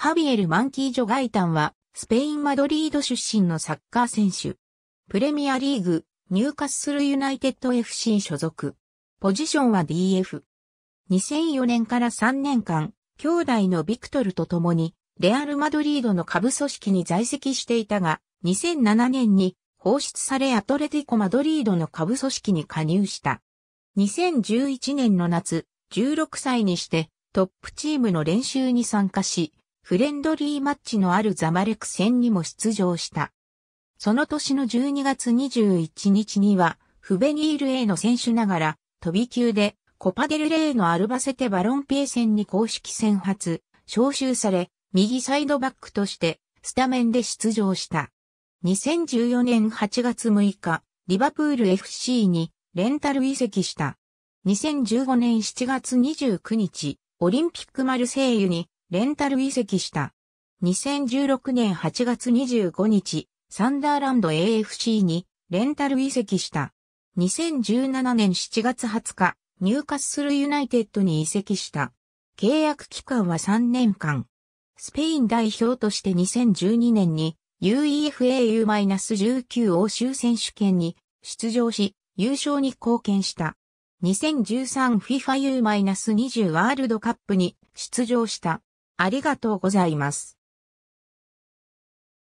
ハビエル・マンキージョ・ガイタンは、スペイン・マドリード出身のサッカー選手。プレミアリーグ、ニューカッスル・ユナイテッド FC 所属。ポジションは DF。2004年から3年間、兄弟のビクトルと共に、レアル・マドリードの下部組織に在籍していたが、2007年に放出されアトレティコ・マドリードの下部組織に加入した。2011年の夏、16歳にしてトップチームの練習に参加し、フレンドリーマッチのあるザマレク戦にも出場した。その年の12月21日には、フベニール A の選手ながら、飛び級で、コパデルレーのアルバセテバロンペイ戦に公式戦発、招集され、右サイドバックとして、スタメンで出場した。2014年8月6日、リバプール FC にレンタル移籍した。2015年7月29日、オリンピックマルセイユにレンタル移籍した。2016年8月25日、サンダーランド AFC にレンタル移籍した。2017年7月20日、入荷するユナイテッドに移籍した。契約期間は3年間。スペイン代表として2012年に UEFAU-19 欧州選手権に出場し、優勝に貢献した。2013 FIFA U-20 ワールドカップに出場した。ありがとうございます。